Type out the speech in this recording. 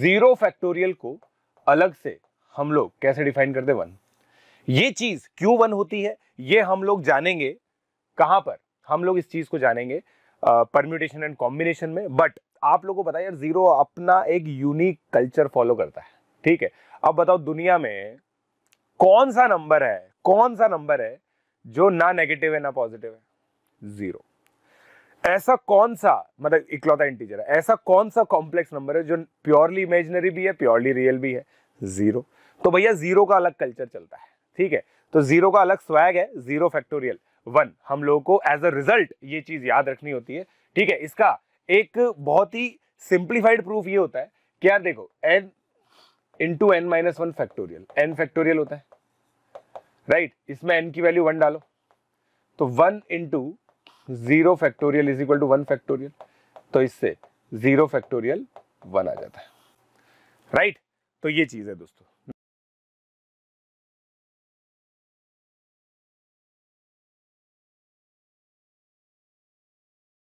Zero factorial को अलग से हम लोग कैसे डिफाइन करते वन ये चीज क्यों वन होती है ये हम लोग जानेंगे कहां पर हम लोग इस चीज को जानेंगे परम्यूटेशन एंड कॉम्बिनेशन में बट आप लोगों को पता है यार जीरो अपना एक यूनिक कल्चर फॉलो करता है ठीक है अब बताओ दुनिया में कौन सा नंबर है कौन सा नंबर है जो ना नेगेटिव है ना पॉजिटिव है जीरो ऐसा कौन सा मतलब इकलौता इंटीजर है ऐसा कौन सा कॉम्प्लेक्स नंबर है जो प्योरली इमेजिनरी भी है प्योरली रियल भी है जीरो तो भैया जीरो का अलग कल्चर चलता है ठीक है तो जीरो का अलग स्वैग है जीरो फैक्टोरियल वन हम लोगों को एज अ रिजल्ट ये चीज याद रखनी होती है ठीक है इसका एक बहुत ही सिंप्लीफाइड प्रूफ ये होता है कि यार देखो n into n minus one factorial n factorial होता है राइट right? इसमें एन की वैल्यू वन डालो तो one into zero factorial is equal to one factorial तो इससे जीरो फैक्टोरियल वन आ जाता है राइट right? तो ये चीज है दोस्तों